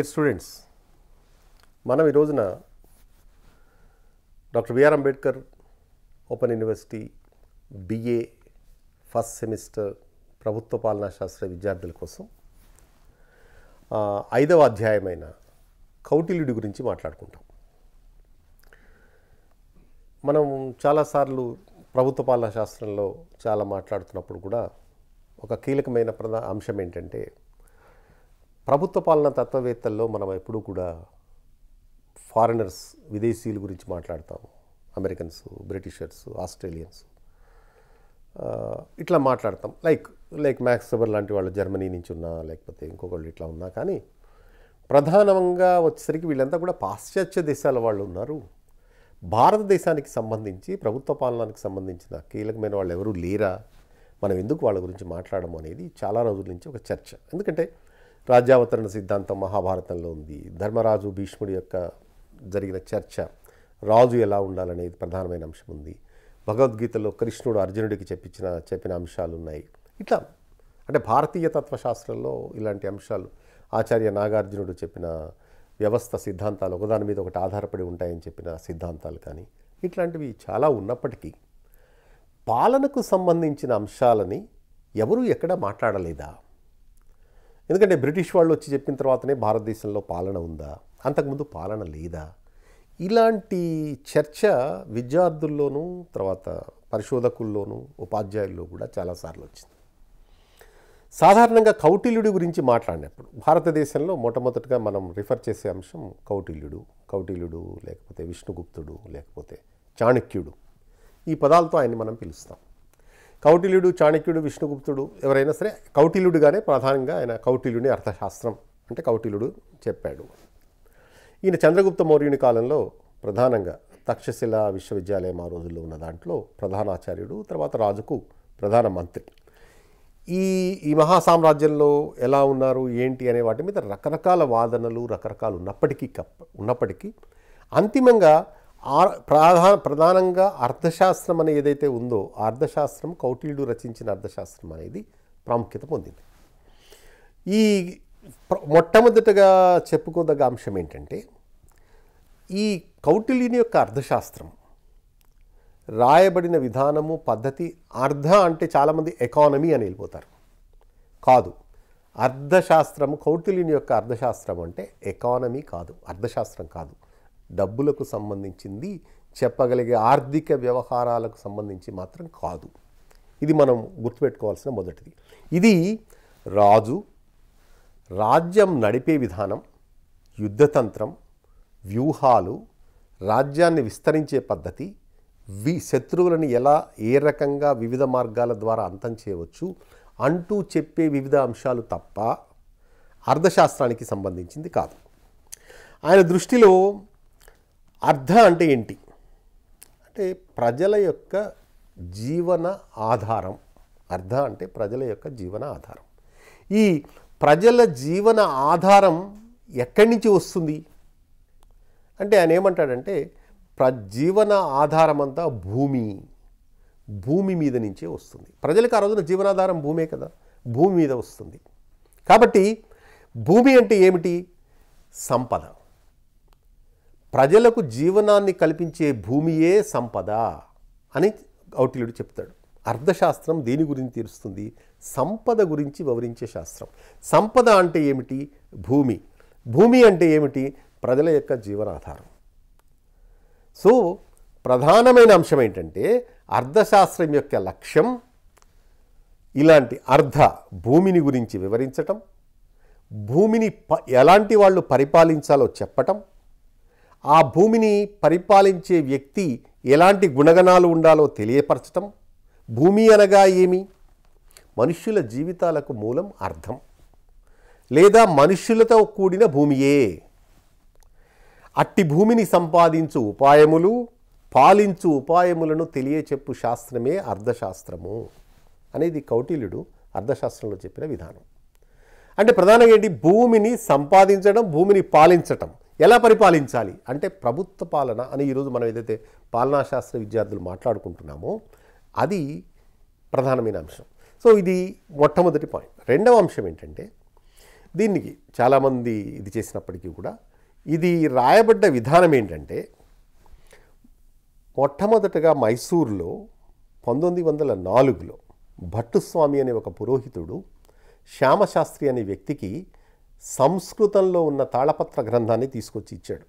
dear students మనం ఈ రోజున doctor B R Ambedkar open university B A first semester ప్రభుత్వ పాలనా శాస్త్ర విద్యార్థుల కోసం ఐదవ అధ్యాయమైన కౌటిల్యుడి గురించి మాట్లాడుకుంటాం మనం చాలాసార్లు ప్రభుత్వ పాలనా శాస్త్రంలో చాలా మాట్లాడుతున్నప్పుడు కూడా ఒక కీలకమైన ప్రధా అంశం ఏంటంటే ప్రభుత్వ పాలన తత్వవేత్తల్లో మనం ఎప్పుడూ కూడా ఫారినర్స్ విదేశీయుల గురించి మాట్లాడతాము అమెరికన్స్ బ్రిటిషర్స్ ఆస్ట్రేలియన్స్ ఇట్లా మాట్లాడతాం లైక్ లైక్ మ్యాక్స్ లాంటి వాళ్ళు జర్మనీ నుంచి ఉన్నా లేకపోతే ఇంకొకళ్ళు ఇట్లా ఉన్నా కానీ ప్రధానంగా వచ్చేసరికి వీళ్ళంతా కూడా పాశ్చాత్య దేశాల వాళ్ళు ఉన్నారు భారతదేశానికి సంబంధించి ప్రభుత్వ పాలనానికి సంబంధించిన కీలకమైన వాళ్ళు ఎవరూ లేరా మనం ఎందుకు వాళ్ళ గురించి మాట్లాడము అనేది చాలా రోజుల నుంచి ఒక చర్చ ఎందుకంటే రాజ్యావతరణ సిద్ధాంతం మహాభారతంలో ఉంది ధర్మరాజు భీష్ముడి యొక్క జరిగిన చర్చ రాజు ఎలా ఉండాలనేది ప్రధానమైన అంశం ఉంది భగవద్గీతలో కృష్ణుడు అర్జునుడికి చెప్పించిన చెప్పిన అంశాలు ఉన్నాయి ఇట్లా అంటే భారతీయ తత్వశాస్త్రంలో ఇలాంటి అంశాలు ఆచార్య నాగార్జునుడు చెప్పిన వ్యవస్థ సిద్ధాంతాలు ఒకదాని మీద ఒకటి ఆధారపడి ఉంటాయని చెప్పిన సిద్ధాంతాలు కానీ ఇట్లాంటివి చాలా ఉన్నప్పటికీ పాలనకు సంబంధించిన అంశాలని ఎవరూ ఎక్కడ మాట్లాడలేదా ఎందుకంటే బ్రిటిష్ వాళ్ళు వచ్చి చెప్పిన తర్వాతనే భారతదేశంలో పాలన ఉందా అంతకుముందు పాలన లేదా ఇలాంటి చర్చ విద్యార్థుల్లోనూ తర్వాత పరిశోధకుల్లోనూ ఉపాధ్యాయుల్లో కూడా చాలాసార్లు వచ్చింది సాధారణంగా కౌటిల్యుడి గురించి మాట్లాడినప్పుడు భారతదేశంలో మొట్టమొదటిగా మనం రిఫర్ చేసే అంశం కౌటిల్యుడు కౌటిల్యుడు లేకపోతే విష్ణుగుప్తుడు లేకపోతే చాణక్యుడు ఈ పదాలతో ఆయన్ని మనం పిలుస్తాం కౌటిల్యుడు చాణక్యుడు విష్ణుగుప్తుడు ఎవరైనా సరే కౌటిల్యుడుగానే ప్రధానంగా ఆయన కౌటిల్యుని అర్థశాస్త్రం అంటే కౌటిల్యుడు చెప్పాడు ఈయన చంద్రగుప్త మౌర్యుని కాలంలో ప్రధానంగా తక్షశిల విశ్వవిద్యాలయం ఆ రోజుల్లో ఉన్న దాంట్లో ప్రధానాచార్యుడు తర్వాత రాజుకు ప్రధాన మంత్రి ఈ ఈ మహాసామ్రాజ్యంలో ఎలా ఉన్నారు ఏంటి అనే వాటి మీద రకరకాల వాదనలు రకరకాలు ఉన్నప్పటికీ ఉన్నప్పటికీ అంతిమంగా ప్రధాన ప్రధానంగా అర్థశాస్త్రం అనేది ఏదైతే ఉందో అర్థశాస్త్రం కౌటిల్యుడు రచించిన అర్థశాస్త్రం అనేది ప్రాముఖ్యత పొందింది ఈ మొట్టమొదటగా చెప్పుకోదగ్గ అంశం ఏంటంటే ఈ కౌటిల్యుని యొక్క అర్థశాస్త్రం రాయబడిన విధానము పద్ధతి అర్ధ అంటే చాలామంది ఎకానమీ అని వెళ్ళిపోతారు కాదు అర్థశాస్త్రము కౌటిల్యుని యొక్క అర్థశాస్త్రం అంటే ఎకానమీ కాదు అర్థశాస్త్రం కాదు డబ్బులకు సంబంధించింది చెప్పగలిగే ఆర్థిక వ్యవహారాలకు సంబంధించి మాత్రం కాదు ఇది మనం గుర్తుపెట్టుకోవాల్సిన మొదటిది ఇది రాజు రాజ్యం నడిపే విధానం యుద్ధతంత్రం వ్యూహాలు రాజ్యాన్ని విస్తరించే పద్ధతి వి శత్రువులను ఎలా ఏ రకంగా వివిధ మార్గాల ద్వారా అంతం చేయవచ్చు అంటూ చెప్పే వివిధ అంశాలు తప్ప అర్థశాస్త్రానికి సంబంధించింది కాదు ఆయన దృష్టిలో అర్థ అంటే ఏంటి అంటే ప్రజల యొక్క జీవన ఆధారం అర్థ అంటే ప్రజల యొక్క జీవన ఆధారం ఈ ప్రజల జీవన ఆధారం ఎక్కడి నుంచి వస్తుంది అంటే ఆయన ఏమంటాడంటే ప్ర జీవన ఆధారం అంతా భూమి భూమి మీద నుంచే వస్తుంది ప్రజలకు ఆ రోజున జీవనాధారం భూమే కదా భూమి మీద వస్తుంది కాబట్టి భూమి అంటే ఏమిటి సంపద ప్రజలకు జీవనాన్ని కల్పించే భూమియే సంపద అని ఔటిల్యుడు చెప్తాడు అర్థశాస్త్రం దేని గురించి తీరుస్తుంది సంపద గురించి వివరించే శాస్త్రం సంపద అంటే ఏమిటి భూమి భూమి అంటే ఏమిటి ప్రజల యొక్క జీవనాధారం సో ప్రధానమైన అంశం ఏంటంటే అర్థశాస్త్రం యొక్క లక్ష్యం ఇలాంటి అర్ధ భూమిని గురించి వివరించటం భూమిని ఎలాంటి వాళ్ళు పరిపాలించాలో చెప్పటం ఆ భూమిని పరిపాలించే వ్యక్తి ఎలాంటి గుణగణాలు ఉండాలో తెలియపరచటం భూమి అనగా ఏమి మనుష్యుల జీవితాలకు మూలం అర్థం లేదా మనుష్యులతో కూడిన భూమియే అట్టి భూమిని సంపాదించు ఉపాయములు పాలించు ఉపాయములను తెలియచెప్పు శాస్త్రమే అర్థశాస్త్రము అనేది కౌటిల్యుడు అర్థశాస్త్రంలో చెప్పిన విధానం అంటే ప్రధానంగా ఏంటి భూమిని సంపాదించడం భూమిని పాలించటం ఎలా పరిపాలించాలి అంటే ప్రభుత్వ పాలన అని ఈరోజు మనం ఏదైతే పాలనా శాస్త్ర విద్యార్థులు మాట్లాడుకుంటున్నామో అది ప్రధానమైన అంశం సో ఇది మొట్టమొదటి పాయింట్ రెండవ అంశం ఏంటంటే దీనికి చాలామంది ఇది చేసినప్పటికీ కూడా ఇది రాయబడ్డ విధానం ఏంటంటే మొట్టమొదటగా మైసూర్లో పంతొమ్మిది వందల నాలుగులో భట్టుస్వామి అనే ఒక పురోహితుడు శ్యామశాస్త్రి అనే వ్యక్తికి సంస్కృతంలో ఉన్న తాళపత్ర గ్రంథాన్ని తీసుకొచ్చి ఇచ్చాడు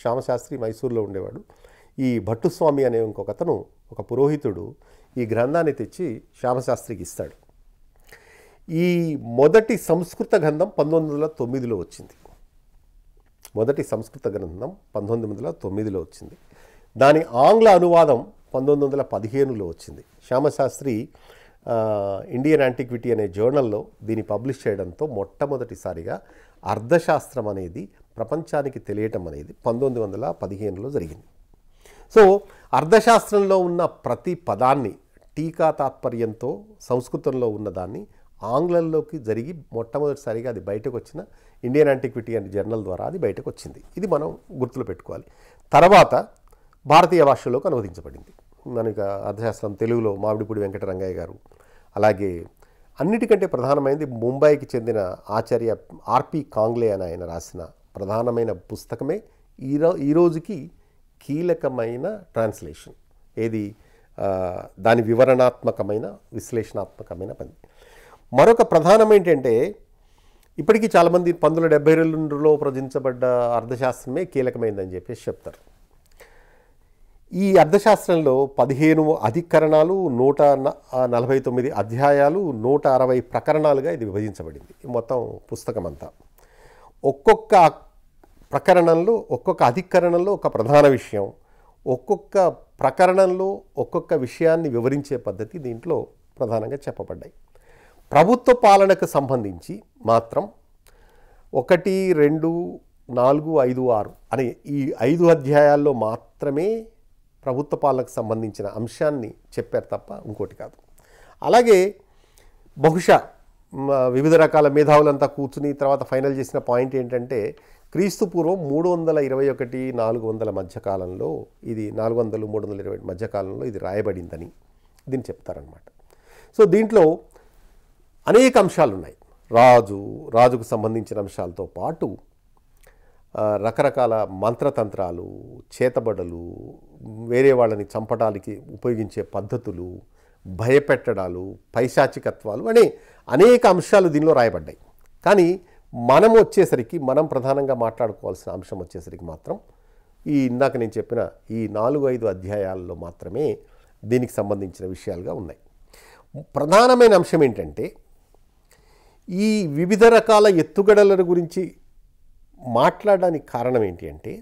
శ్యామశాస్త్రి మైసూర్లో ఉండేవాడు ఈ భట్టుస్వామి అనే ఇంకొకతను ఒక పురోహితుడు ఈ గ్రంథాన్ని తెచ్చి శ్యామశాస్త్రికి ఇస్తాడు ఈ మొదటి సంస్కృత గ్రంథం పంతొమ్మిది వందల తొమ్మిదిలో వచ్చింది మొదటి సంస్కృత గ్రంథం పంతొమ్మిది వందల తొమ్మిదిలో వచ్చింది దాని ఆంగ్ల అనువాదం పంతొమ్మిది వందల పదిహేనులో వచ్చింది శ్యామశాస్త్రి ఇండియన్ యాంటిక్విటీ అనే జర్నల్లో దీన్ని పబ్లిష్ చేయడంతో మొట్టమొదటిసారిగా అర్థశాస్త్రం అనేది ప్రపంచానికి తెలియటం అనేది పంతొమ్మిది వందల పదిహేనులో జరిగింది సో అర్థశాస్త్రంలో ఉన్న ప్రతి పదాన్ని టీకా తాత్పర్యంతో సంస్కృతంలో ఉన్నదాన్ని ఆంగ్లంలోకి జరిగి మొట్టమొదటిసారిగా అది బయటకు వచ్చిన ఇండియన్ యాంటిక్విటీ అనే జర్నల్ ద్వారా అది బయటకు వచ్చింది ఇది మనం గుర్తులో పెట్టుకోవాలి తర్వాత భారతీయ భాషలోకి అనువదించబడింది నన్ను అర్థశాస్త్రం తెలుగులో మామిడిపూడి వెంకటరంగయ్య గారు అలాగే అన్నిటికంటే ప్రధానమైనది ముంబైకి చెందిన ఆచార్య ఆర్పి కాంగ్లే అని ఆయన రాసిన ప్రధానమైన పుస్తకమే ఈరో ఈరోజుకి కీలకమైన ట్రాన్స్లేషన్ ఏది దాని వివరణాత్మకమైన విశ్లేషణాత్మకమైన పని మరొక ప్రధానం ఏంటంటే ఇప్పటికీ చాలామంది పంతొమ్మిది డెబ్బై రెండులో ప్రజించబడ్డ అర్థశాస్త్రమే కీలకమైందని చెప్పేసి చెప్తారు ఈ అర్థశాస్త్రంలో పదిహేను అధికరణాలు నూట నలభై తొమ్మిది అధ్యాయాలు నూట అరవై ప్రకరణాలుగా ఇది విభజించబడింది మొత్తం పుస్తకం అంతా ఒక్కొక్క ప్రకరణంలో ఒక్కొక్క అధికరణంలో ఒక ప్రధాన విషయం ఒక్కొక్క ప్రకరణంలో ఒక్కొక్క విషయాన్ని వివరించే పద్ధతి దీంట్లో ప్రధానంగా చెప్పబడ్డాయి ప్రభుత్వ పాలనకు సంబంధించి మాత్రం ఒకటి రెండు నాలుగు ఐదు ఆరు అనే ఈ ఐదు అధ్యాయాల్లో మాత్రమే ప్రభుత్వ పాలనకు సంబంధించిన అంశాన్ని చెప్పారు తప్ప ఇంకోటి కాదు అలాగే బహుశా వివిధ రకాల మేధావులంతా కూర్చుని తర్వాత ఫైనల్ చేసిన పాయింట్ ఏంటంటే క్రీస్తు పూర్వం మూడు వందల ఇరవై ఒకటి నాలుగు వందల మధ్యకాలంలో ఇది నాలుగు వందలు మూడు వందల ఇరవై మధ్యకాలంలో ఇది రాయబడిందని దీన్ని చెప్తారనమాట సో దీంట్లో అనేక అంశాలు ఉన్నాయి రాజు రాజుకు సంబంధించిన అంశాలతో పాటు రకరకాల మంత్రతంత్రాలు చేతబడలు వేరే వాళ్ళని చంపడానికి ఉపయోగించే పద్ధతులు భయపెట్టడాలు పైశాచికత్వాలు అనే అనేక అంశాలు దీనిలో రాయబడ్డాయి కానీ మనం వచ్చేసరికి మనం ప్రధానంగా మాట్లాడుకోవాల్సిన అంశం వచ్చేసరికి మాత్రం ఈ ఇందాక నేను చెప్పిన ఈ నాలుగు ఐదు అధ్యాయాల్లో మాత్రమే దీనికి సంబంధించిన విషయాలుగా ఉన్నాయి ప్రధానమైన అంశం ఏంటంటే ఈ వివిధ రకాల ఎత్తుగడల గురించి మాట్లాడడానికి కారణం ఏంటి అంటే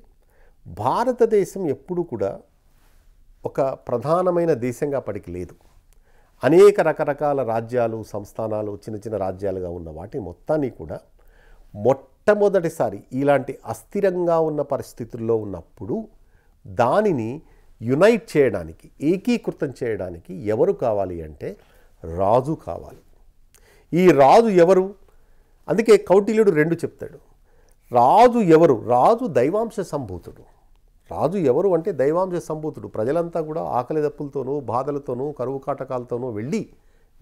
భారతదేశం ఎప్పుడూ కూడా ఒక ప్రధానమైన దేశంగా పడికి లేదు అనేక రకరకాల రాజ్యాలు సంస్థానాలు చిన్న చిన్న రాజ్యాలుగా ఉన్న వాటి మొత్తాన్ని కూడా మొట్టమొదటిసారి ఇలాంటి అస్థిరంగా ఉన్న పరిస్థితుల్లో ఉన్నప్పుడు దానిని యునైట్ చేయడానికి ఏకీకృతం చేయడానికి ఎవరు కావాలి అంటే రాజు కావాలి ఈ రాజు ఎవరు అందుకే కౌటిల్యుడు రెండు చెప్తాడు రాజు ఎవరు రాజు దైవాంశ సంభూతుడు రాజు ఎవరు అంటే దైవాంశ సంభూతుడు ప్రజలంతా కూడా ఆకలి దప్పులతోనూ బాధలతోనూ కరువు కాటకాలతోనూ వెళ్ళి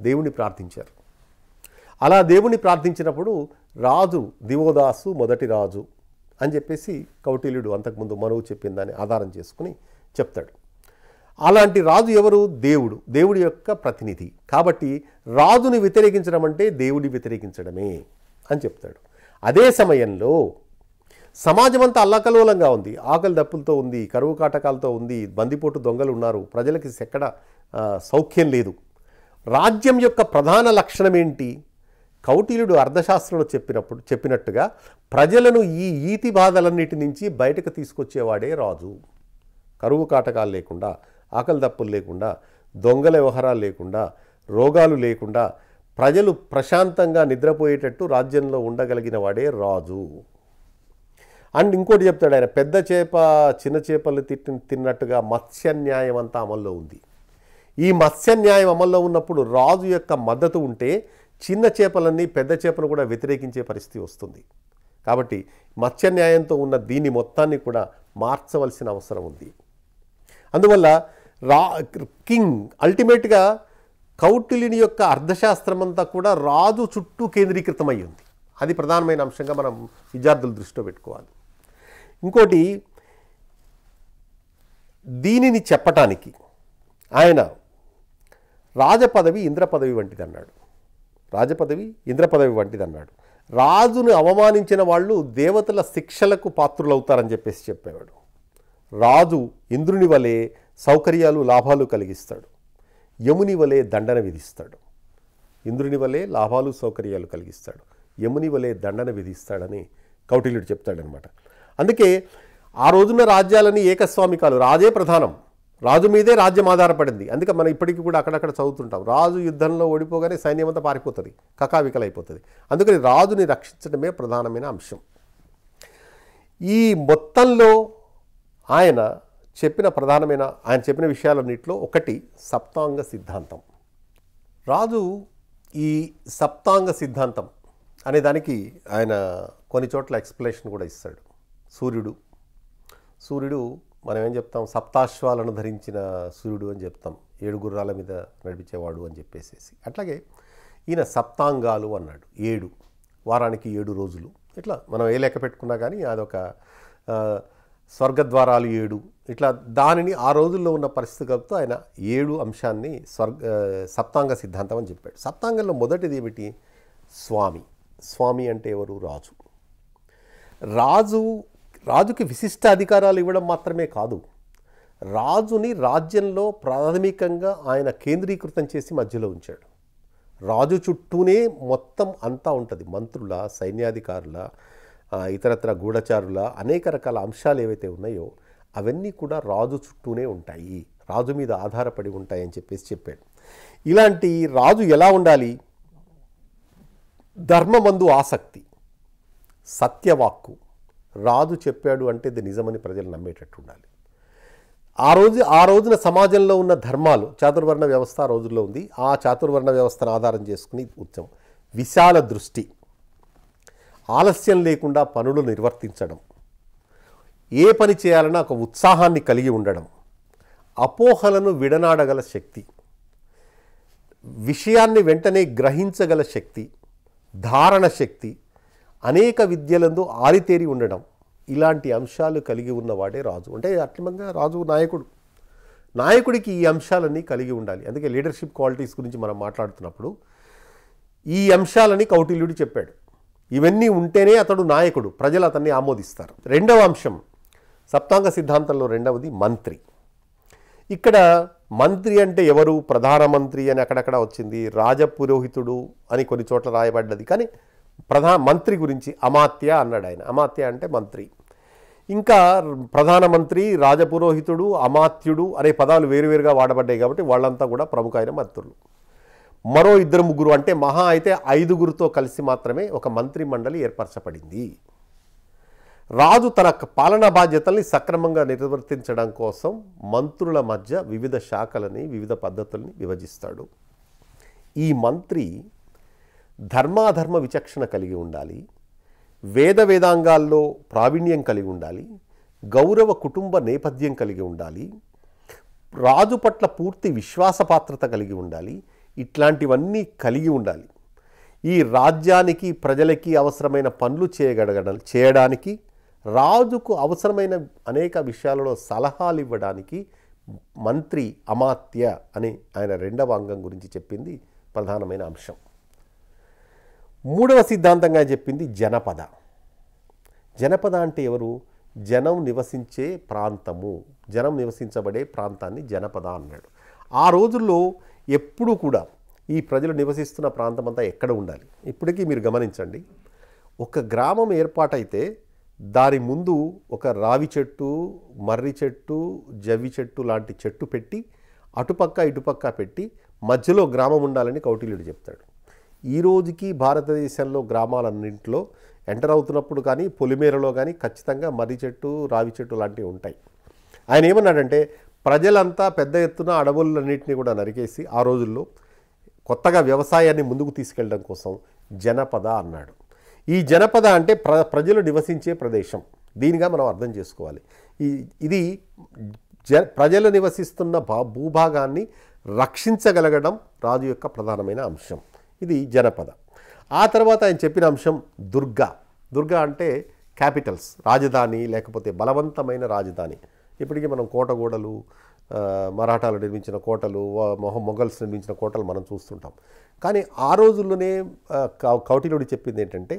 దేవుణ్ణి ప్రార్థించారు అలా దేవుణ్ణి ప్రార్థించినప్పుడు రాజు దివోదాసు మొదటి రాజు అని చెప్పేసి కౌటిల్యుడు అంతకుముందు మనవు చెప్పిన దాన్ని ఆధారం చేసుకుని చెప్తాడు అలాంటి రాజు ఎవరు దేవుడు దేవుడి యొక్క ప్రతినిధి కాబట్టి రాజుని వ్యతిరేకించడం అంటే దేవుడిని వ్యతిరేకించడమే అని చెప్తాడు అదే సమయంలో సమాజం అంతా అల్లకలోలంగా ఉంది ఆకలి దప్పులతో ఉంది కరువు కాటకాలతో ఉంది బందిపోటు దొంగలు ఉన్నారు ప్రజలకి ఎక్కడ సౌఖ్యం లేదు రాజ్యం యొక్క ప్రధాన లక్షణం ఏంటి కౌటిల్యుడు అర్థశాస్త్రంలో చెప్పినప్పుడు చెప్పినట్టుగా ప్రజలను ఈ ఈతి బాధలన్నిటి నుంచి బయటకు తీసుకొచ్చేవాడే రాజు కరువు కాటకాలు లేకుండా ఆకలి దప్పులు లేకుండా దొంగల వ్యవహారాలు లేకుండా రోగాలు లేకుండా ప్రజలు ప్రశాంతంగా నిద్రపోయేటట్టు రాజ్యంలో ఉండగలిగిన వాడే రాజు అండ్ ఇంకోటి చెప్తాడు ఆయన పెద్ద చేప చిన్న చేపలు తిట్టి తిన్నట్టుగా మత్స్య న్యాయం అంతా అమల్లో ఉంది ఈ మత్స్య న్యాయం అమల్లో ఉన్నప్పుడు రాజు యొక్క మద్దతు ఉంటే చిన్న చేపలన్నీ పెద్ద చేపలు కూడా వ్యతిరేకించే పరిస్థితి వస్తుంది కాబట్టి మత్స్య న్యాయంతో ఉన్న దీని మొత్తాన్ని కూడా మార్చవలసిన అవసరం ఉంది అందువల్ల రా కింగ్ అల్టిమేట్గా కౌటిల్యుని యొక్క అర్థశాస్త్రమంతా కూడా రాజు చుట్టూ కేంద్రీకృతమై ఉంది అది ప్రధానమైన అంశంగా మనం విద్యార్థులు దృష్టిలో పెట్టుకోవాలి ఇంకోటి దీనిని చెప్పటానికి ఆయన రాజపదవి ఇంద్ర పదవి వంటిది అన్నాడు రాజపదవి ఇంద్ర పదవి వంటిది అన్నాడు రాజును అవమానించిన వాళ్ళు దేవతల శిక్షలకు పాత్రులవుతారని చెప్పేసి చెప్పేవాడు రాజు ఇంద్రుని వలె సౌకర్యాలు లాభాలు కలిగిస్తాడు యముని వలె దండన విధిస్తాడు ఇంద్రుని వలె లాభాలు సౌకర్యాలు కలిగిస్తాడు యముని వలె దండన విధిస్తాడని కౌటిల్యుడు చెప్తాడనమాట అందుకే ఆ రోజున రాజ్యాలని ఏకస్వామికాలు రాజే ప్రధానం రాజు మీదే రాజ్యం ఆధారపడింది అందుకే మనం ఇప్పటికీ కూడా అక్కడక్కడ చదువుతుంటాం రాజు యుద్ధంలో ఓడిపోగానే సైన్యం అంతా పారిపోతుంది కకావికలైపోతుంది అందుకని రాజుని రక్షించడమే ప్రధానమైన అంశం ఈ మొత్తంలో ఆయన చెప్పిన ప్రధానమైన ఆయన చెప్పిన విషయాలన్నింటిలో ఒకటి సప్తాంగ సిద్ధాంతం రాజు ఈ సప్తాంగ సిద్ధాంతం అనే దానికి ఆయన కొన్ని చోట్ల ఎక్స్ప్లెనేషన్ కూడా ఇస్తాడు సూర్యుడు సూర్యుడు మనం ఏం చెప్తాం సప్తాశ్వాలను ధరించిన సూర్యుడు అని చెప్తాం ఏడు గుర్రాల మీద నడిపించేవాడు అని చెప్పేసేసి అట్లాగే ఈయన సప్తాంగాలు అన్నాడు ఏడు వారానికి ఏడు రోజులు ఇట్లా మనం ఏ లెక్క పెట్టుకున్నా కానీ అదొక స్వర్గద్వారాలు ఏడు ఇట్లా దానిని ఆ రోజుల్లో ఉన్న పరిస్థితి ఆయన ఏడు అంశాన్ని స్వర్గ సప్తాంగ సిద్ధాంతం అని చెప్పాడు సప్తాంగంలో మొదటిది ఏమిటి స్వామి స్వామి అంటే ఎవరు రాజు రాజు రాజుకి విశిష్ట అధికారాలు ఇవ్వడం మాత్రమే కాదు రాజుని రాజ్యంలో ప్రాథమికంగా ఆయన కేంద్రీకృతం చేసి మధ్యలో ఉంచాడు రాజు చుట్టూనే మొత్తం అంతా ఉంటుంది మంత్రుల సైన్యాధికారుల ఇతరత్ర గూఢచారుల అనేక రకాల అంశాలు ఏవైతే ఉన్నాయో అవన్నీ కూడా రాజు చుట్టూనే ఉంటాయి రాజు మీద ఆధారపడి ఉంటాయని చెప్పేసి చెప్పాడు ఇలాంటి రాజు ఎలా ఉండాలి ధర్మమందు ఆసక్తి సత్యవాక్కు రాజు చెప్పాడు అంటే ఇది నిజమని ప్రజలు నమ్మేటట్టు ఉండాలి ఆ రోజు ఆ రోజున సమాజంలో ఉన్న ధర్మాలు చాతుర్వర్ణ వ్యవస్థ ఆ రోజుల్లో ఉంది ఆ చాతుర్వర్ణ వ్యవస్థను ఆధారం చేసుకుని ఉత్సవం విశాల దృష్టి ఆలస్యం లేకుండా పనులు నిర్వర్తించడం ఏ పని చేయాలన్నా ఒక ఉత్సాహాన్ని కలిగి ఉండడం అపోహలను విడనాడగల శక్తి విషయాన్ని వెంటనే గ్రహించగల శక్తి ధారణ శక్తి అనేక విద్యలందు ఆరితేరి ఉండడం ఇలాంటి అంశాలు కలిగి ఉన్నవాడే రాజు అంటే అట్లమంగా రాజు నాయకుడు నాయకుడికి ఈ అంశాలన్నీ కలిగి ఉండాలి అందుకే లీడర్షిప్ క్వాలిటీస్ గురించి మనం మాట్లాడుతున్నప్పుడు ఈ అంశాలని కౌటిల్యుడు చెప్పాడు ఇవన్నీ ఉంటేనే అతడు నాయకుడు ప్రజలు అతన్ని ఆమోదిస్తారు రెండవ అంశం సప్తాంగ సిద్ధాంతంలో రెండవది మంత్రి ఇక్కడ మంత్రి అంటే ఎవరు ప్రధానమంత్రి అని అక్కడక్కడ వచ్చింది రాజపురోహితుడు అని కొన్ని చోట్ల రాయబడ్డది కానీ ప్రధా మంత్రి గురించి అమాత్య అన్నాడు ఆయన అమాత్య అంటే మంత్రి ఇంకా ప్రధానమంత్రి రాజపురోహితుడు అమాత్యుడు అనే పదాలు వేరువేరుగా వాడబడ్డాయి కాబట్టి వాళ్ళంతా కూడా ప్రముఖ అయిన మంత్రులు మరో ఇద్దరు ముగ్గురు అంటే మహా అయితే ఐదుగురితో కలిసి మాత్రమే ఒక మంత్రి మండలి ఏర్పరచబడింది రాజు తన పాలనా బాధ్యతల్ని సక్రమంగా నిర్వర్తించడం కోసం మంత్రుల మధ్య వివిధ శాఖలని వివిధ పద్ధతుల్ని విభజిస్తాడు ఈ మంత్రి ధర్మాధర్మ విచక్షణ కలిగి ఉండాలి వేద వేదాంగాల్లో ప్రావీణ్యం కలిగి ఉండాలి గౌరవ కుటుంబ నేపథ్యం కలిగి ఉండాలి రాజు పట్ల పూర్తి విశ్వాసపాత్రత కలిగి ఉండాలి ఇట్లాంటివన్నీ కలిగి ఉండాలి ఈ రాజ్యానికి ప్రజలకి అవసరమైన పనులు చేయగలగడం చేయడానికి రాజుకు అవసరమైన అనేక విషయాలలో సలహాలు ఇవ్వడానికి మంత్రి అమాత్య అని ఆయన రెండవ అంగం గురించి చెప్పింది ప్రధానమైన అంశం మూడవ సిద్ధాంతంగా చెప్పింది జనపద జనపద అంటే ఎవరు జనం నివసించే ప్రాంతము జనం నివసించబడే ప్రాంతాన్ని జనపద అన్నాడు ఆ రోజుల్లో ఎప్పుడూ కూడా ఈ ప్రజలు నివసిస్తున్న ప్రాంతం అంతా ఎక్కడ ఉండాలి ఇప్పటికీ మీరు గమనించండి ఒక గ్రామం ఏర్పాటైతే దాని ముందు ఒక రావి చెట్టు మర్రి చెట్టు జవి చెట్టు లాంటి చెట్టు పెట్టి అటుపక్క ఇటుపక్క పెట్టి మధ్యలో గ్రామం ఉండాలని కౌటిల్యుడు చెప్తాడు ఈ రోజుకి భారతదేశంలో గ్రామాలన్నింటిలో ఎంటర్ అవుతున్నప్పుడు కానీ పొలిమేరలో కానీ ఖచ్చితంగా మర్రి చెట్టు రావి చెట్టు లాంటివి ఉంటాయి ఆయన ఏమన్నాడంటే ప్రజలంతా పెద్ద ఎత్తున అడవులన్నింటినీ కూడా నరికేసి ఆ రోజుల్లో కొత్తగా వ్యవసాయాన్ని ముందుకు తీసుకెళ్ళడం కోసం జనపద అన్నాడు ఈ జనపద అంటే ప్ర ప్రజలు నివసించే ప్రదేశం దీనిగా మనం అర్థం చేసుకోవాలి ఈ ఇది జ ప్రజలు నివసిస్తున్న భా భూభాగాన్ని రక్షించగలగడం రాజు యొక్క ప్రధానమైన అంశం ఇది జనపద ఆ తర్వాత ఆయన చెప్పిన అంశం దుర్గా దుర్గా అంటే క్యాపిటల్స్ రాజధాని లేకపోతే బలవంతమైన రాజధాని ఇప్పటికీ మనం కోటగోడలు మరాఠాలు నిర్మించిన కోటలు మొఘల్స్ నిర్మించిన కోటలు మనం చూస్తుంటాం కానీ ఆ రోజుల్లోనే కౌటిలుడి చెప్పింది ఏంటంటే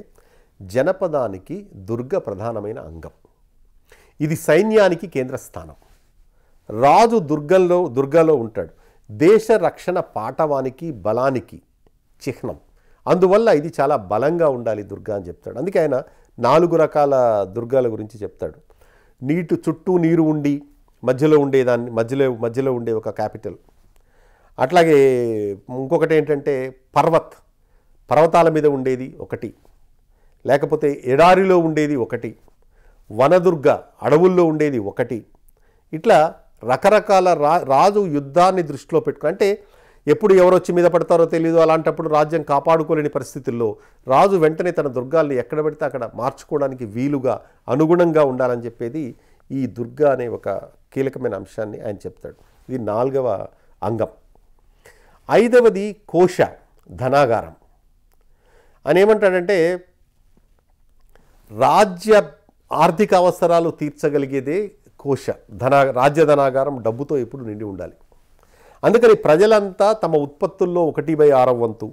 జనపదానికి దుర్గ ప్రధానమైన అంగం ఇది సైన్యానికి కేంద్ర స్థానం రాజు దుర్గంలో దుర్గలో ఉంటాడు దేశ రక్షణ పాటవానికి బలానికి చిహ్నం అందువల్ల ఇది చాలా బలంగా ఉండాలి దుర్గా అని చెప్తాడు అందుకే ఆయన నాలుగు రకాల దుర్గాల గురించి చెప్తాడు నీటి చుట్టూ నీరు ఉండి మధ్యలో ఉండేదాన్ని మధ్యలో మధ్యలో ఉండే ఒక క్యాపిటల్ అట్లాగే ఇంకొకటి ఏంటంటే పర్వత్ పర్వతాల మీద ఉండేది ఒకటి లేకపోతే ఎడారిలో ఉండేది ఒకటి వనదుర్గ అడవుల్లో ఉండేది ఒకటి ఇట్లా రకరకాల రా రాజు యుద్ధాన్ని దృష్టిలో పెట్టుకుని అంటే ఎప్పుడు ఎవరొచ్చి మీద పడతారో తెలియదు అలాంటప్పుడు రాజ్యం కాపాడుకోలేని పరిస్థితుల్లో రాజు వెంటనే తన దుర్గాల్ని ఎక్కడ పెడితే అక్కడ మార్చుకోవడానికి వీలుగా అనుగుణంగా ఉండాలని చెప్పేది ఈ దుర్గా అనే ఒక కీలకమైన అంశాన్ని ఆయన చెప్తాడు ఇది నాలుగవ అంగం ఐదవది కోశ ధనాగారం అని ఏమంటాడంటే రాజ్య ఆర్థిక అవసరాలు తీర్చగలిగేదే కోశ ధనా రాజ్య ధనాగారం డబ్బుతో ఎప్పుడు నిండి ఉండాలి అందుకని ప్రజలంతా తమ ఉత్పత్తుల్లో ఒకటి బై వంతు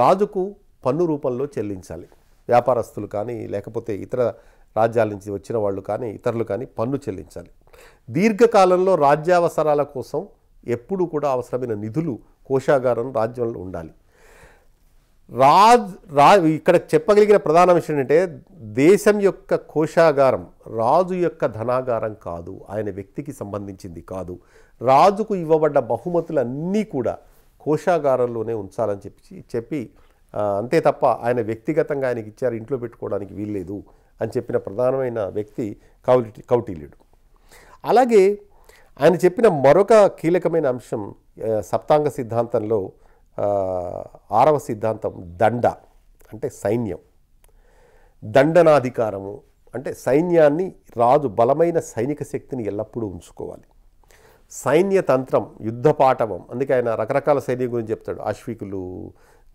రాజుకు పన్ను రూపంలో చెల్లించాలి వ్యాపారస్తులు కానీ లేకపోతే ఇతర రాజ్యాల నుంచి వచ్చిన వాళ్ళు కానీ ఇతరులు కానీ పన్ను చెల్లించాలి దీర్ఘకాలంలో రాజ్యావసరాల కోసం ఎప్పుడూ కూడా అవసరమైన నిధులు కోశాగారం రాజ్యంలో ఉండాలి రాజ్ రా ఇక్కడ చెప్పగలిగిన ప్రధాన విషయం ఏంటంటే దేశం యొక్క కోశాగారం రాజు యొక్క ధనాగారం కాదు ఆయన వ్యక్తికి సంబంధించింది కాదు రాజుకు ఇవ్వబడ్డ బహుమతులన్నీ కూడా కోశాగారంలోనే ఉంచాలని చెప్పి చెప్పి అంతే తప్ప ఆయన వ్యక్తిగతంగా ఆయనకి ఇచ్చారు ఇంట్లో పెట్టుకోవడానికి వీల్లేదు అని చెప్పిన ప్రధానమైన వ్యక్తి కౌటి కౌటిల్యుడు అలాగే ఆయన చెప్పిన మరొక కీలకమైన అంశం సప్తాంగ సిద్ధాంతంలో ఆరవ సిద్ధాంతం దండ అంటే సైన్యం దండనాధికారము అంటే సైన్యాన్ని రాజు బలమైన సైనిక శక్తిని ఎల్లప్పుడూ ఉంచుకోవాలి సైన్యతంత్రం యుద్ధ పాఠవం అందుకే ఆయన రకరకాల సైన్యం గురించి చెప్తాడు అశ్వికులు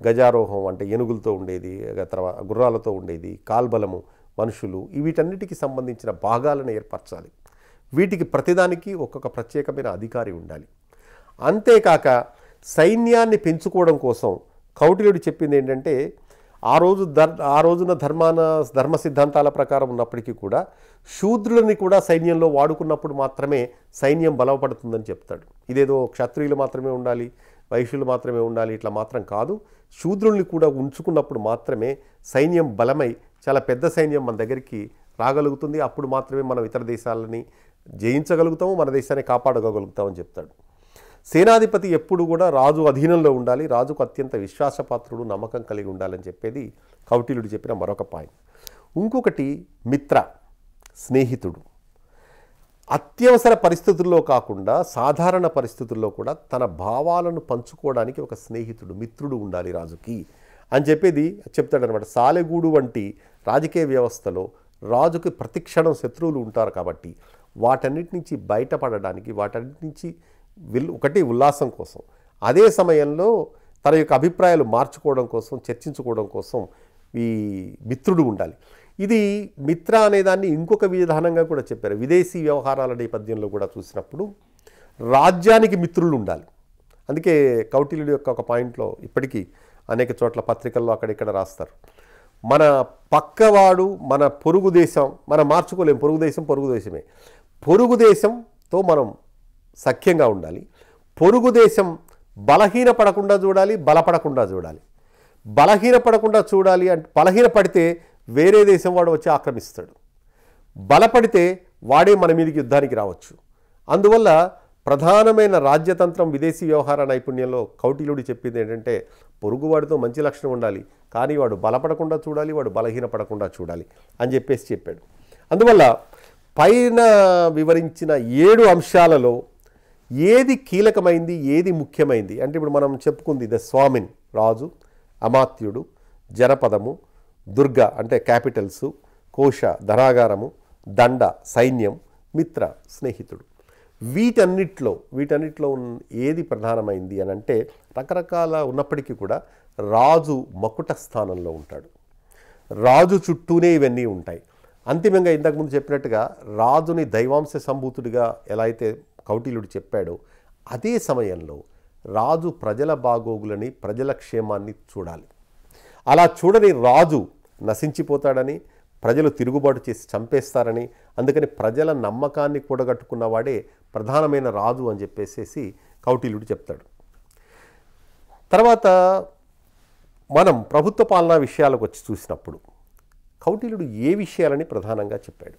గజారోహం అంటే ఏనుగులతో ఉండేది తర్వాత గుర్రాలతో ఉండేది కాల్బలము మనుషులు వీటన్నిటికి సంబంధించిన భాగాలను ఏర్పరచాలి వీటికి ప్రతిదానికి ఒక్కొక్క ప్రత్యేకమైన అధికారి ఉండాలి అంతేకాక సైన్యాన్ని పెంచుకోవడం కోసం కౌటిల్యుడు చెప్పింది ఏంటంటే ఆ రోజు ధర్ ఆ రోజున ధర్మాన ధర్మ సిద్ధాంతాల ప్రకారం ఉన్నప్పటికీ కూడా శూద్రులని కూడా సైన్యంలో వాడుకున్నప్పుడు మాత్రమే సైన్యం బలపడుతుందని చెప్తాడు ఇదేదో క్షత్రియులు మాత్రమే ఉండాలి వైశ్యులు మాత్రమే ఉండాలి ఇట్లా మాత్రం కాదు శూద్రుల్ని కూడా ఉంచుకున్నప్పుడు మాత్రమే సైన్యం బలమై చాలా పెద్ద సైన్యం మన దగ్గరికి రాగలుగుతుంది అప్పుడు మాత్రమే మనం ఇతర దేశాలని జయించగలుగుతాము మన దేశాన్ని కాపాడగలుగుతామని చెప్తాడు సేనాధిపతి ఎప్పుడు కూడా రాజు అధీనంలో ఉండాలి రాజుకు అత్యంత విశ్వాసపాత్రుడు నమ్మకం కలిగి ఉండాలని చెప్పేది కౌటిల్యుడు చెప్పిన మరొక పాయింట్ ఇంకొకటి మిత్ర స్నేహితుడు అత్యవసర పరిస్థితుల్లో కాకుండా సాధారణ పరిస్థితుల్లో కూడా తన భావాలను పంచుకోవడానికి ఒక స్నేహితుడు మిత్రుడు ఉండాలి రాజుకి అని చెప్పేది చెప్తాడనమాట సాలెగూడు వంటి రాజకీయ వ్యవస్థలో రాజుకి ప్రతిక్షణం శత్రువులు ఉంటారు కాబట్టి వాటన్నిటి నుంచి బయటపడడానికి వాటన్నిటి నుంచి విల్ ఒకటి ఉల్లాసం కోసం అదే సమయంలో తన యొక్క అభిప్రాయాలు మార్చుకోవడం కోసం చర్చించుకోవడం కోసం ఈ మిత్రుడు ఉండాలి ఇది మిత్ర అనేదాన్ని ఇంకొక విధానంగా కూడా చెప్పారు విదేశీ వ్యవహారాల నేపథ్యంలో కూడా చూసినప్పుడు రాజ్యానికి మిత్రులు ఉండాలి అందుకే కౌటిల్యుడి యొక్క ఒక పాయింట్లో ఇప్పటికీ అనేక చోట్ల పత్రికల్లో అక్కడిక్కడ రాస్తారు మన పక్కవాడు మన పొరుగు దేశం మనం మార్చుకోలేం పొరుగు దేశం పొరుగు దేశమే పొరుగు దేశంతో మనం సఖ్యంగా ఉండాలి పొరుగు దేశం బలహీన పడకుండా చూడాలి బలపడకుండా చూడాలి బలహీన పడకుండా చూడాలి అంటే బలహీన పడితే వేరే దేశం వాడు వచ్చి ఆక్రమిస్తాడు బలపడితే వాడే మన మీదకి యుద్ధానికి రావచ్చు అందువల్ల ప్రధానమైన రాజ్యతంత్రం విదేశీ వ్యవహార నైపుణ్యంలో కౌటిల్యుడు చెప్పింది ఏంటంటే పొరుగువాడితో మంచి లక్షణం ఉండాలి కానీ వాడు బలపడకుండా చూడాలి వాడు బలహీనపడకుండా చూడాలి అని చెప్పేసి చెప్పాడు అందువల్ల పైన వివరించిన ఏడు అంశాలలో ఏది కీలకమైంది ఏది ముఖ్యమైంది అంటే ఇప్పుడు మనం చెప్పుకుంది ద స్వామిన్ రాజు అమాత్యుడు జనపదము దుర్గ అంటే క్యాపిటల్సు కోశ ధనాగారము దండ సైన్యం మిత్ర స్నేహితుడు వీటన్నిట్లో వీటన్నిట్లో ఏది ప్రధానమైంది అని అంటే రకరకాల ఉన్నప్పటికీ కూడా రాజు మకుట స్థానంలో ఉంటాడు రాజు చుట్టూనే ఇవన్నీ ఉంటాయి అంతిమంగా ఇంతకుముందు చెప్పినట్టుగా రాజుని దైవాంశ సంభూతుడిగా ఎలా అయితే కౌటిల్యుడు చెప్పాడో అదే సమయంలో రాజు ప్రజల బాగోగులని ప్రజల క్షేమాన్ని చూడాలి అలా చూడని రాజు నశించిపోతాడని ప్రజలు తిరుగుబాటు చేసి చంపేస్తారని అందుకని ప్రజల నమ్మకాన్ని కూడగట్టుకున్నవాడే ప్రధానమైన రాజు అని చెప్పేసేసి కౌటిల్యుడు చెప్తాడు తర్వాత మనం ప్రభుత్వ పాలనా విషయాలకు వచ్చి చూసినప్పుడు కౌటిల్యుడు ఏ విషయాలని ప్రధానంగా చెప్పాడు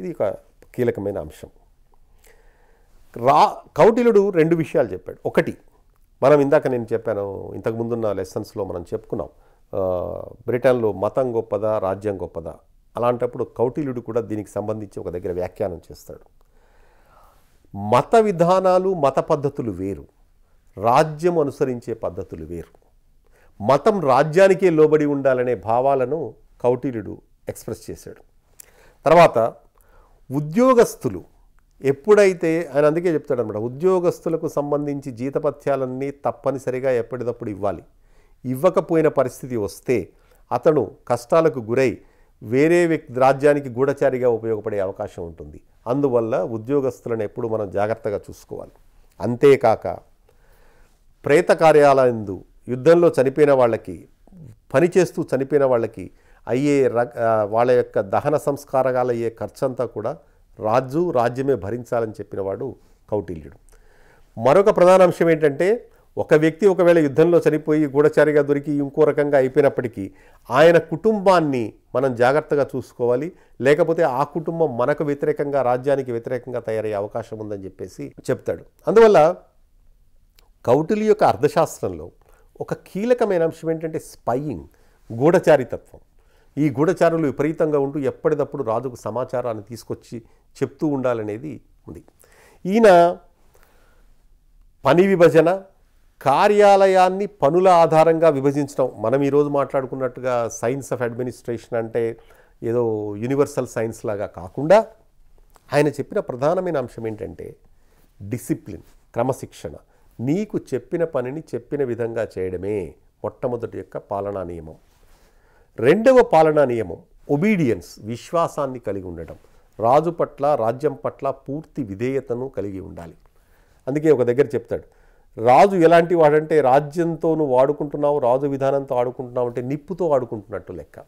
ఇది ఒక కీలకమైన అంశం రా కౌటిలుడు రెండు విషయాలు చెప్పాడు ఒకటి మనం ఇందాక నేను చెప్పాను ఇంతకుముందున్న లెసన్స్లో మనం చెప్పుకున్నాం బ్రిటన్లో మతం గొప్పదా రాజ్యం గొప్పదా అలాంటప్పుడు కౌటిల్యుడు కూడా దీనికి సంబంధించి ఒక దగ్గర వ్యాఖ్యానం చేస్తాడు మత విధానాలు మత పద్ధతులు వేరు రాజ్యం అనుసరించే పద్ధతులు వేరు మతం రాజ్యానికే లోబడి ఉండాలనే భావాలను కౌటిల్యుడు ఎక్స్ప్రెస్ చేశాడు తర్వాత ఉద్యోగస్తులు ఎప్పుడైతే ఆయన అందుకే చెప్తాడనమాట ఉద్యోగస్తులకు సంబంధించి జీతపథ్యాలన్నీ తప్పనిసరిగా ఎప్పటికప్పుడు ఇవ్వాలి ఇవ్వకపోయిన పరిస్థితి వస్తే అతను కష్టాలకు గురై వేరే వ్యక్తి రాజ్యానికి గూఢచారిగా ఉపయోగపడే అవకాశం ఉంటుంది అందువల్ల ఉద్యోగస్తులను ఎప్పుడు మనం జాగ్రత్తగా చూసుకోవాలి అంతేకాక ప్రేత కార్యాలయందు యుద్ధంలో చనిపోయిన వాళ్ళకి పనిచేస్తూ చనిపోయిన వాళ్ళకి అయ్యే వాళ్ళ యొక్క దహన సంస్కారాలు అయ్యే ఖర్చంతా కూడా రాజు రాజ్యమే భరించాలని చెప్పినవాడు కౌటిల్యుడు మరొక ప్రధాన అంశం ఏంటంటే ఒక వ్యక్తి ఒకవేళ యుద్ధంలో చనిపోయి గూఢచారిగా దొరికి ఇంకో రకంగా అయిపోయినప్పటికీ ఆయన కుటుంబాన్ని మనం జాగ్రత్తగా చూసుకోవాలి లేకపోతే ఆ కుటుంబం మనకు వ్యతిరేకంగా రాజ్యానికి వ్యతిరేకంగా తయారయ్యే అవకాశం ఉందని చెప్పేసి చెప్తాడు అందువల్ల కౌటిలి యొక్క అర్థశాస్త్రంలో ఒక కీలకమైన అంశం ఏంటంటే స్పయింగ్ గూఢచారితత్వం ఈ గూఢచారులు విపరీతంగా ఉంటూ ఎప్పటికప్పుడు రాజుకు సమాచారాన్ని తీసుకొచ్చి చెప్తూ ఉండాలనేది ఉంది ఈయన పని విభజన కార్యాలయాన్ని పనుల ఆధారంగా విభజించడం మనం ఈరోజు మాట్లాడుకున్నట్టుగా సైన్స్ ఆఫ్ అడ్మినిస్ట్రేషన్ అంటే ఏదో యూనివర్సల్ సైన్స్ లాగా కాకుండా ఆయన చెప్పిన ప్రధానమైన అంశం ఏంటంటే డిసిప్లిన్ క్రమశిక్షణ నీకు చెప్పిన పనిని చెప్పిన విధంగా చేయడమే మొట్టమొదటి యొక్క పాలనా నియమం రెండవ పాలనా నియమం ఒబీడియన్స్ విశ్వాసాన్ని కలిగి ఉండడం రాజు పట్ల రాజ్యం పట్ల పూర్తి విధేయతను కలిగి ఉండాలి అందుకే ఒక దగ్గర చెప్తాడు రాజు ఎలాంటి వాడంటే రాజ్యంతోను వాడుకుంటున్నావు రాజు విధానంతో ఆడుకుంటున్నావు అంటే నిప్పుతో ఆడుకుంటున్నట్టు లెక్క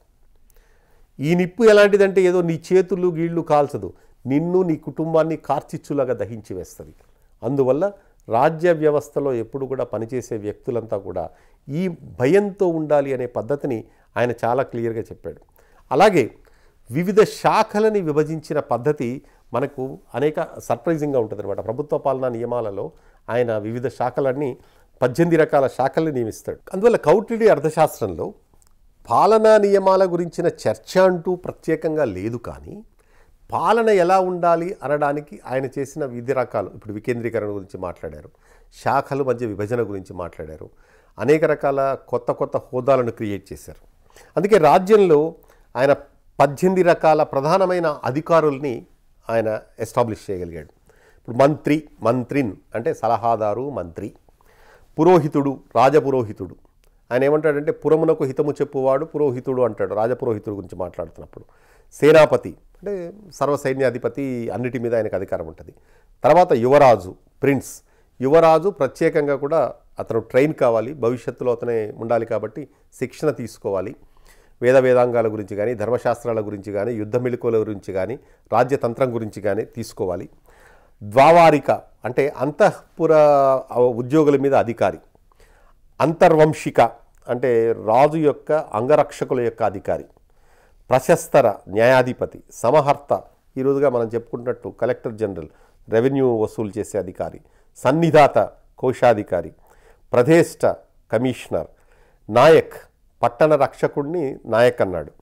ఈ నిప్పు ఎలాంటిదంటే ఏదో నీ చేతులు గీళ్లు కాల్చదు నిన్ను నీ కుటుంబాన్ని కార్చిచ్చులాగా దహించి వేస్తుంది అందువల్ల రాజ్య వ్యవస్థలో ఎప్పుడు కూడా పనిచేసే వ్యక్తులంతా కూడా ఈ భయంతో ఉండాలి అనే పద్ధతిని ఆయన చాలా క్లియర్గా చెప్పాడు అలాగే వివిధ శాఖలని విభజించిన పద్ధతి మనకు అనేక సర్ప్రైజింగ్గా ఉంటుంది అనమాట ప్రభుత్వ పాలనా నియమాలలో ఆయన వివిధ శాఖలన్నీ పద్దెనిమిది రకాల శాఖల్ని నియమిస్తాడు అందువల్ల కౌటిడి అర్థశాస్త్రంలో పాలనా నియమాల గురించిన చర్చ అంటూ ప్రత్యేకంగా లేదు కానీ పాలన ఎలా ఉండాలి అనడానికి ఆయన చేసిన వివిధ రకాలు ఇప్పుడు వికేంద్రీకరణ గురించి మాట్లాడారు శాఖల మధ్య విభజన గురించి మాట్లాడారు అనేక రకాల కొత్త కొత్త హోదాలను క్రియేట్ చేశారు అందుకే రాజ్యంలో ఆయన పద్దెనిమిది రకాల ప్రధానమైన అధికారుల్ని ఆయన ఎస్టాబ్లిష్ చేయగలిగాడు ఇప్పుడు మంత్రి మంత్రిన్ అంటే సలహాదారు మంత్రి పురోహితుడు రాజపురోహితుడు ఆయన ఏమంటాడంటే పురమునకు హితము చెప్పువాడు పురోహితుడు అంటాడు రాజపురోహితుడు గురించి మాట్లాడుతున్నప్పుడు సేనాపతి అంటే సర్వసైన్యాధిపతి అన్నిటి మీద ఆయనకు అధికారం ఉంటుంది తర్వాత యువరాజు ప్రిన్స్ యువరాజు ప్రత్యేకంగా కూడా అతను ట్రైన్ కావాలి భవిష్యత్తులో అతనే ఉండాలి కాబట్టి శిక్షణ తీసుకోవాలి వేద వేదాంగాల గురించి కానీ ధర్మశాస్త్రాల గురించి కానీ యుద్ధ మెళుకువల గురించి కానీ రాజ్యతంత్రం గురించి కానీ తీసుకోవాలి ద్వావారిక అంటే అంతఃపుర ఉద్యోగుల మీద అధికారి అంతర్వంశిక అంటే రాజు యొక్క అంగరక్షకుల యొక్క అధికారి ప్రశస్తర న్యాయాధిపతి సమహర్త ఈరోజుగా మనం చెప్పుకుంటున్నట్టు కలెక్టర్ జనరల్ రెవెన్యూ వసూలు చేసే అధికారి సన్నిధాత కోశాధికారి ప్రదేష్ట కమిషనర్ నాయక్ పట్టణ రక్షకుడిని నాయక్ అన్నాడు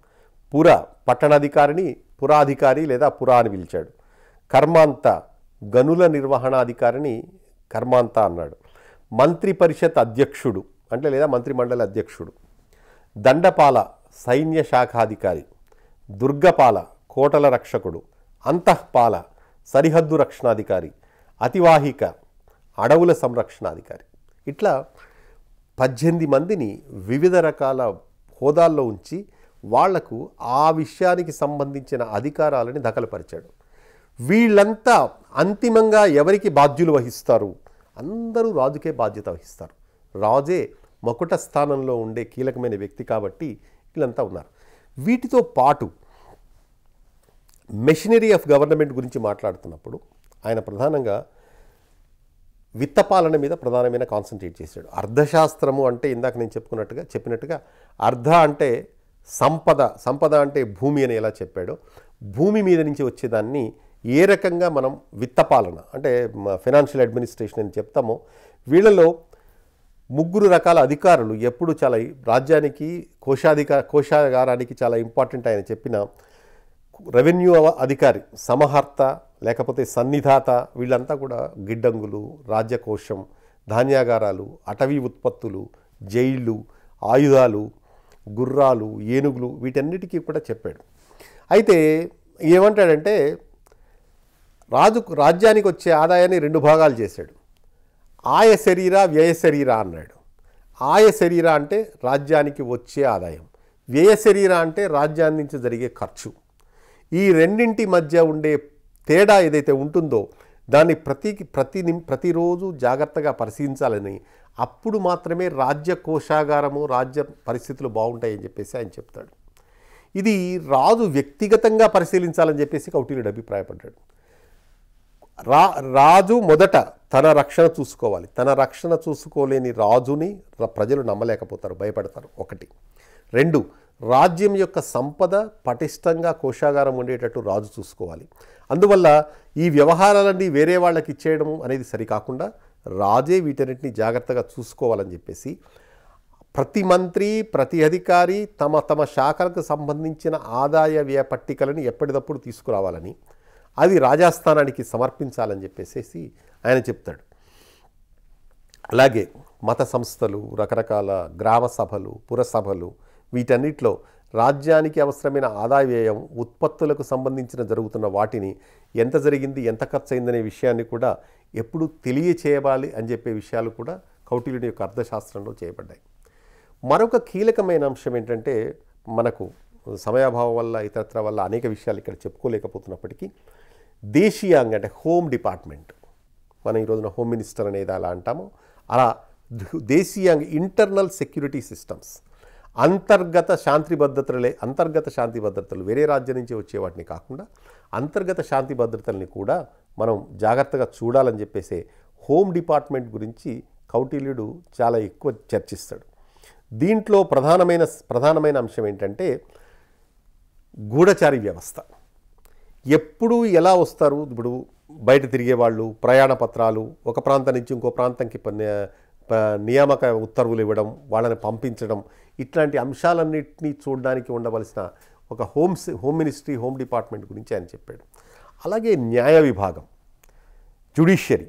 పుర పట్టణాధికారిని పురాధికారి లేదా పురా అని పిలిచాడు కర్మాంత గనుల నిర్వహణాధికారిని కర్మాంత అన్నాడు మంత్రి పరిషత్ అధ్యక్షుడు అంటే లేదా మంత్రిమండలి అధ్యక్షుడు దండపాల సైన్య శాఖాధికారి దుర్గపాల కోటల రక్షకుడు అంతఃపాల సరిహద్దు రక్షణాధికారి అతివాహిక అడవుల సంరక్షణాధికారి ఇట్లా పద్దెనిమిది మందిని వివిధ రకాల హోదాల్లో ఉంచి వాళ్లకు ఆ విషయానికి సంబంధించిన అధికారాలని దఖలుపరిచాడు వీళ్ళంతా అంతిమంగా ఎవరికి బాధ్యులు వహిస్తారు అందరూ రాజుకే బాధ్యత వహిస్తారు రాజే మకుట స్థానంలో ఉండే కీలకమైన వ్యక్తి కాబట్టి వీళ్ళంతా ఉన్నారు వీటితో పాటు మెషినరీ ఆఫ్ గవర్నమెంట్ గురించి మాట్లాడుతున్నప్పుడు ఆయన ప్రధానంగా విత్తపాలన మీద ప్రధానమైన కాన్సన్ట్రేట్ చేశాడు అర్థశాస్త్రము అంటే ఇందాక నేను చెప్పుకున్నట్టుగా చెప్పినట్టుగా అర్ధ అంటే సంపద సంపద అంటే భూమి అని ఎలా చెప్పాడో భూమి మీద నుంచి వచ్చేదాన్ని ఏ రకంగా మనం విత్తపాలన అంటే ఫైనాన్షియల్ అడ్మినిస్ట్రేషన్ అని చెప్తామో వీళ్ళలో ముగ్గురు రకాల అధికారులు ఎప్పుడు చాలా రాజ్యానికి కోశాధికార కోశాగారానికి చాలా ఇంపార్టెంట్ ఆయన చెప్పిన రెవెన్యూ అధికారి సమహర్త లేకపోతే సన్నిధాత వీళ్ళంతా కూడా గిడ్డంగులు రాజ్యకోశం ధాన్యాగారాలు అటవీ ఉత్పత్తులు జైళ్ళు ఆయుధాలు గుర్రాలు ఏనుగులు వీటన్నిటికీ కూడా చెప్పాడు అయితే ఏమంటాడంటే రాజు రాజ్యానికి వచ్చే ఆదాయాన్ని రెండు భాగాలు చేశాడు ఆయ శరీర వ్యయ శరీర అన్నాడు ఆయ శరీర అంటే రాజ్యానికి వచ్చే ఆదాయం వ్యయ శరీర అంటే రాజ్యాన్నించి జరిగే ఖర్చు ఈ రెండింటి మధ్య ఉండే తేడా ఏదైతే ఉంటుందో దాన్ని ప్రతి ప్రతి ప్రతిరోజు జాగ్రత్తగా పరిశీలించాలని అప్పుడు మాత్రమే రాజ్య కోశాగారము రాజ్య పరిస్థితులు బాగుంటాయని చెప్పేసి ఆయన చెప్తాడు ఇది రాజు వ్యక్తిగతంగా పరిశీలించాలని చెప్పేసి కౌటిల్యుడు అభిప్రాయపడ్డాడు రా రాజు మొదట తన రక్షణ చూసుకోవాలి తన రక్షణ చూసుకోలేని రాజుని ప్రజలు నమ్మలేకపోతారు భయపడతారు ఒకటి రెండు రాజ్యం యొక్క సంపద పటిష్టంగా కోశాగారం ఉండేటట్టు రాజు చూసుకోవాలి అందువల్ల ఈ వ్యవహారాలన్నీ వేరే వాళ్ళకి ఇచ్చేయడం అనేది సరికాకుండా రాజే వీటన్నిటిని జాగ్రత్తగా చూసుకోవాలని చెప్పేసి ప్రతి మంత్రి ప్రతి అధికారి తమ తమ శాఖలకు సంబంధించిన ఆదాయ వ్యయ పట్టికలను ఎప్పటికప్పుడు తీసుకురావాలని అది రాజాస్థానానికి సమర్పించాలని చెప్పేసి ఆయన చెప్తాడు అలాగే మత సంస్థలు రకరకాల గ్రామ సభలు పురసభలు వీటన్నిటిలో రాజ్యానికి అవసరమైన ఆదాయ వ్యయం ఉత్పత్తులకు సంబంధించిన జరుగుతున్న వాటిని ఎంత జరిగింది ఎంత ఖర్చు అయిందనే విషయాన్ని కూడా ఎప్పుడు తెలియచేయాలి అని చెప్పే విషయాలు కూడా కౌటిల్యుని యొక్క అర్థశాస్త్రంలో చేయబడ్డాయి మరొక కీలకమైన అంశం ఏంటంటే మనకు సమయాభావం వల్ల ఇతరత్ర వల్ల అనేక విషయాలు ఇక్కడ చెప్పుకోలేకపోతున్నప్పటికీ దేశీయంగా అంటే హోమ్ డిపార్ట్మెంట్ మనం ఈ రోజున హోమ్ మినిస్టర్ అనేది అలా అంటాము అలా దేశీయాంగ ఇంటర్నల్ సెక్యూరిటీ సిస్టమ్స్ అంతర్గత శాంతి భద్రతలే అంతర్గత శాంతి భద్రతలు వేరే రాజ్యం నుంచి వచ్చే వాటిని కాకుండా అంతర్గత శాంతి భద్రతల్ని కూడా మనం జాగ్రత్తగా చూడాలని చెప్పేసి హోమ్ డిపార్ట్మెంట్ గురించి కౌటిల్యుడు చాలా ఎక్కువ చర్చిస్తాడు దీంట్లో ప్రధానమైన ప్రధానమైన అంశం ఏంటంటే గూఢచారి వ్యవస్థ ఎప్పుడు ఎలా వస్తారు ఇప్పుడు బయట తిరిగే వాళ్ళు ప్రయాణ పత్రాలు ఒక ప్రాంతం నుంచి ఇంకో ప్రాంతంకి నియామక ఉత్తర్వులు ఇవ్వడం వాళ్ళని పంపించడం ఇట్లాంటి అంశాలన్నింటినీ చూడడానికి ఉండవలసిన ఒక home home ministry home department గురించి ఆయన చెప్పాడు అలాగే న్యాయ విభాగం జ్యుడిషియరీ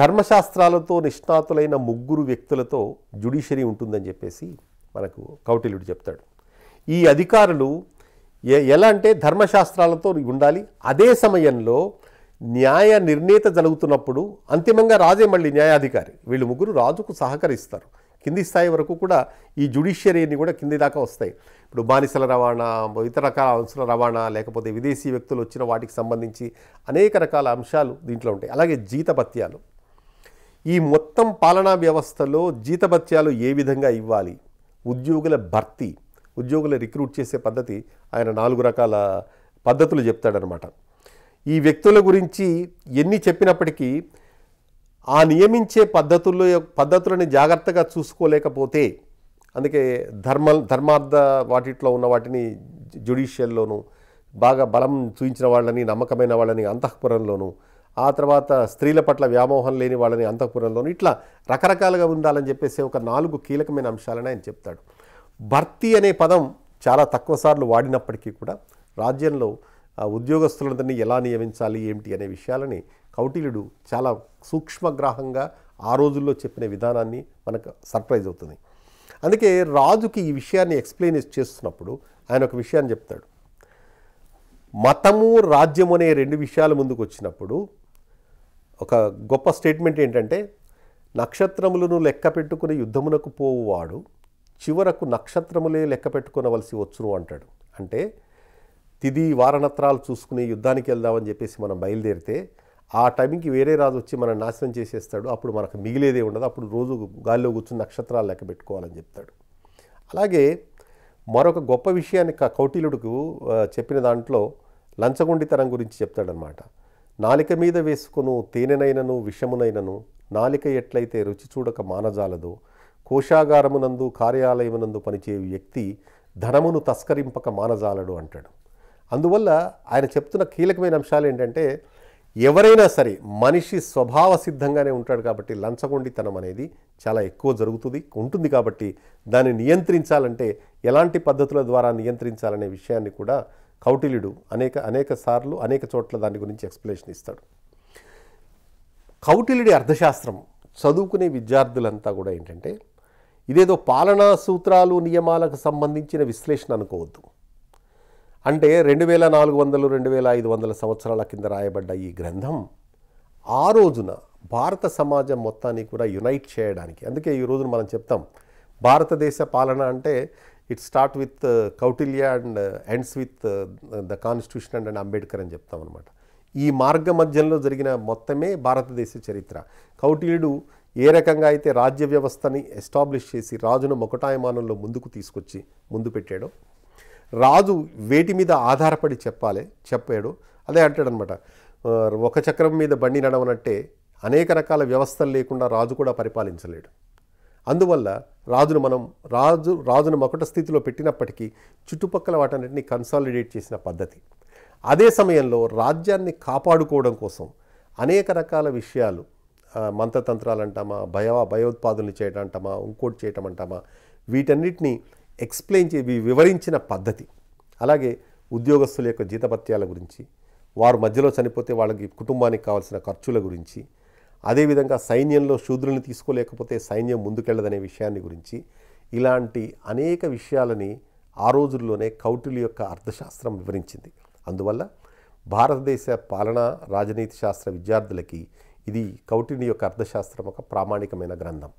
ధర్మశాస్త్రాలతో నిష్ణాతులైన ముగ్గురు వ్యక్తులతో జ్యుడిషియరీ ఉంటుందని చెప్పేసి మనకు కౌటిల్యుడు చెప్తాడు ఈ అధికారులు ఎలా అంటే ధర్మశాస్త్రాలతో ఉండాలి అదే సమయంలో న్యాయ నిర్ణీత జరుగుతున్నప్పుడు అంతిమంగా రాజే మళ్ళీ న్యాయాధికారి వీళ్ళు ముగ్గురు రాజుకు సహకరిస్తారు కింది స్థాయి వరకు కూడా ఈ జ్యుడిషియరీని కూడా కింది దాకా వస్తాయి ఇప్పుడు బానిసల రవాణా ఇతర రకాల అంశాల రవాణా లేకపోతే విదేశీ వ్యక్తులు వచ్చిన వాటికి సంబంధించి అనేక రకాల అంశాలు దీంట్లో ఉంటాయి అలాగే జీతభత్యాలు ఈ మొత్తం పాలనా వ్యవస్థలో జీతభత్యాలు ఏ విధంగా ఇవ్వాలి ఉద్యోగుల భర్తీ ఉద్యోగులు రిక్రూట్ చేసే పద్ధతి ఆయన నాలుగు రకాల పద్ధతులు చెప్తాడనమాట ఈ వ్యక్తుల గురించి ఎన్ని చెప్పినప్పటికీ ఆ నియమించే పద్ధతుల్లో పద్ధతులని జాగ్రత్తగా చూసుకోలేకపోతే అందుకే ధర్మ ధర్మార్థ వాటిట్లో ఉన్న వాటిని జ్యుడిషియల్లోనూ బాగా బలం చూపించిన వాళ్ళని నమ్మకమైన వాళ్ళని అంతఃపురంలోనూ ఆ తర్వాత స్త్రీల పట్ల వ్యామోహం లేని వాళ్ళని అంతఃపురంలోనూ ఇట్లా రకరకాలుగా ఉండాలని చెప్పేసి ఒక నాలుగు కీలకమైన అంశాలని ఆయన చెప్తాడు భర్తీ అనే పదం చాలా తక్కువ సార్లు వాడినప్పటికీ కూడా రాజ్యంలో ఆ ఉద్యోగస్తులందరినీ ఎలా నియమించాలి ఏమిటి అనే విషయాలని కౌటిల్యుడు చాలా సూక్ష్మగ్రాహంగా ఆ రోజుల్లో చెప్పిన విధానాన్ని మనకు సర్ప్రైజ్ అవుతుంది అందుకే రాజుకి ఈ విషయాన్ని ఎక్స్ప్లెయిన్ చేస్తున్నప్పుడు ఆయన ఒక విషయాన్ని చెప్తాడు మతము రాజ్యం అనే రెండు విషయాలు ముందుకు వచ్చినప్పుడు ఒక గొప్ప స్టేట్మెంట్ ఏంటంటే నక్షత్రములను లెక్క పెట్టుకుని యుద్ధమునకు పోవువాడు చివరకు నక్షత్రములే లెక్క పెట్టుకునవలసి వచ్చును అంటాడు అంటే తిది వారనత్రాలు చూసుకుని యుద్ధానికి వెళ్దామని చెప్పేసి మనం బయలుదేరితే ఆ టైంకి వేరే రాజు వచ్చి మనం నాశనం చేసేస్తాడు అప్పుడు మనకు మిగిలేదే ఉండదు అప్పుడు రోజు గాల్లో కూర్చుని నక్షత్రాలు లెక్క పెట్టుకోవాలని చెప్తాడు అలాగే మరొక గొప్ప విషయాన్ని కౌటిలుడికి చెప్పిన దాంట్లో లంచగొండితనం గురించి చెప్తాడనమాట నాలిక మీద వేసుకును తేనెనైనను విషమునైనను నాలిక ఎట్లయితే రుచి చూడక మానజాలదో కోశాగారమునందు కార్యాలయమునందు పనిచేయు వ్యక్తి ధనమును తస్కరింపక మానజాలడు అంటాడు అందువల్ల ఆయన చెప్తున్న కీలకమైన అంశాలు ఏంటంటే ఎవరైనా సరే మనిషి స్వభావ సిద్ధంగానే ఉంటాడు కాబట్టి లంచగొండితనం అనేది చాలా ఎక్కువ జరుగుతుంది ఉంటుంది కాబట్టి దాన్ని నియంత్రించాలంటే ఎలాంటి పద్ధతుల ద్వారా నియంత్రించాలనే విషయాన్ని కూడా కౌటిల్యుడు అనేక అనేక సార్లు అనేక చోట్ల దాని గురించి ఎక్స్ప్లెనేషన్ ఇస్తాడు కౌటిల్యుడి అర్థశాస్త్రం చదువుకునే విద్యార్థులంతా కూడా ఏంటంటే ఇదేదో పాలనా సూత్రాలు నియమాలకు సంబంధించిన విశ్లేషణ అనుకోవద్దు అంటే రెండు వేల నాలుగు వందలు రెండు వేల ఐదు వందల సంవత్సరాల కింద రాయబడ్డ ఈ గ్రంథం ఆ రోజున భారత సమాజం మొత్తాన్ని కూడా యునైట్ చేయడానికి అందుకే ఈ రోజున మనం చెప్తాం భారతదేశ పాలన అంటే it start with uh, Kautilya and ends with the constitution and Ambedkar అని చెప్తాం అనమాట ఈ మార్గ మధ్యంలో జరిగిన మొత్తమే భారతదేశ చరిత్ర కౌటిల్యుడు ఏ రకంగా అయితే రాజ్య వ్యవస్థని ఎస్టాబ్లిష్ చేసి రాజును మొకటాయమానంలో ముందుకు తీసుకొచ్చి ముందు పెట్టాడో రాజు వేటి మీద ఆధారపడి చెప్పాలి చెప్పాడు అదే అంటాడు అనమాట ఒక చక్రం మీద బండి నడవనట్టే అనేక రకాల వ్యవస్థలు లేకుండా రాజు కూడా పరిపాలించలేడు అందువల్ల రాజును మనం రాజు రాజును మొకట స్థితిలో పెట్టినప్పటికీ చుట్టుపక్కల వాటన్నిటిని కన్సాలిడేట్ చేసిన పద్ధతి అదే సమయంలో రాజ్యాన్ని కాపాడుకోవడం కోసం అనేక రకాల విషయాలు మంత్రతంత్రాలు అంటామా భయ భయోత్పాదులు చేయడం అంటామా ఇంకోటి చేయటం అంటామా వీటన్నిటినీ ఎక్స్ప్లెయిన్ చే వివరించిన పద్ధతి అలాగే ఉద్యోగస్తుల యొక్క జీతభత్యాల గురించి వారు మధ్యలో చనిపోతే వాళ్ళకి కుటుంబానికి కావాల్సిన ఖర్చుల గురించి అదేవిధంగా సైన్యంలో శూద్రుల్ని తీసుకోలేకపోతే సైన్యం ముందుకెళ్ళదనే విషయాన్ని గురించి ఇలాంటి అనేక విషయాలని ఆ రోజుల్లోనే కౌటిల్ యొక్క అర్థశాస్త్రం వివరించింది అందువల్ల భారతదేశ పాలన రాజనీతి శాస్త్ర విద్యార్థులకి ఇది కౌటిల్ యొక్క అర్థశాస్త్రం ఒక ప్రామాణికమైన గ్రంథం